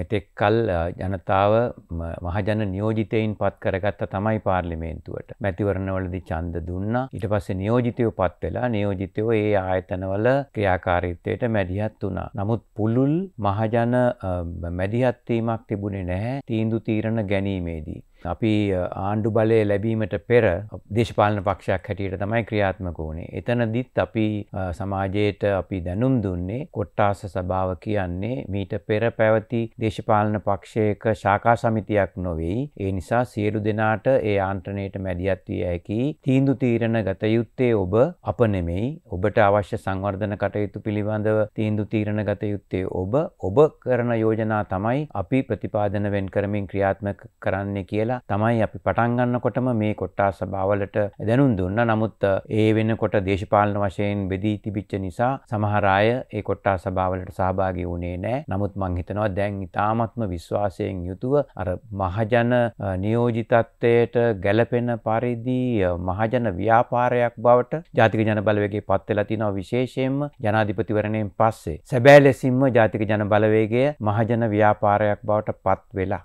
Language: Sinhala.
මෙතෙක් කල් ජනතාව මහජන නියෝජිතයින් පත් කරගත්ත තමයි පාර්ලිමේන්තුවට මැතිවරණවලදි චන්ද දුන්නා ඊට පස්සේ නියෝජිතයෝ පත් වෙලා නියෝජිතයෝ ඒ ආයතනවල ක්‍රියාකාරීත්වයට මැදිහත් වුණා. නමුත් පුළුල් මහජන මැදිහත්වීමක් තිබුණේ නැහැ තීන්දු තීරණ ගැනීමේදී. අපි ආණ්ඩු බලය ලැබීමට පෙර දේශපාලන පක්ෂයක් හැටියට තමයි ක්‍රියාත්මක වුණේ. එතනදිත් අපි සමාජයට අපි දැනුම් දුන්නේ කොට්ටාස සභාව කියන්නේ මීට පෙර පැවති දේශපාලන පක්ෂයක ශාකා සමිතියක් නොවෙයි. ඒ නිසා සියලු දෙනාට ඒ ආන්ත්‍රණයට මැදිහත් විය හැකි තීන්දු තීරණ ගත යුත්තේ ඔබ අප නෙමෙයි. ඔබට අවශ්‍ය සංවර්ධන කටයුතු පිළිබඳව තීන්දු තීරණ ගත යුත්තේ ඔබ. ඔබ කරන යෝජනා තමයි අපි ප්‍රතිපාදන වෙන් කරමින් ක්‍රියාත්මක කරන්න කියලා කියලා තමයි අපි පටන්ගන්නකොටම මේ කොට්ටා සභාවලට දැනුම් දුන්න නමුත් ඒ වෙනකොට දේශපාලන වශයෙන් බෙදී තිබිච්ච නිසා සමහරාය ඒ කොට්ටා සභාවලට සහභාගි වුණේ නෑ නමුත් මංහිතනවා දැන් ඉතාමත්ම විශ්වාසයෙන් යුතුව අර මහජන නියෝජිතත්වයට ගැලපෙන පරිදි මහජන ව්‍යාපාරයක් බවට ජාතික ජනබලවගේ පත්වෙලා තිනව විශේෂයෙන්ම ජනාධිපතිවරණයෙන් පස්සේ සැබෑ ලෙසින්ම ජාතික ජනබලවේගේ මහජන ව්‍යාපාරයක් බවට පත් වෙලා